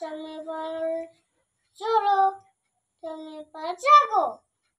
চল চলো তুমি পা জাগো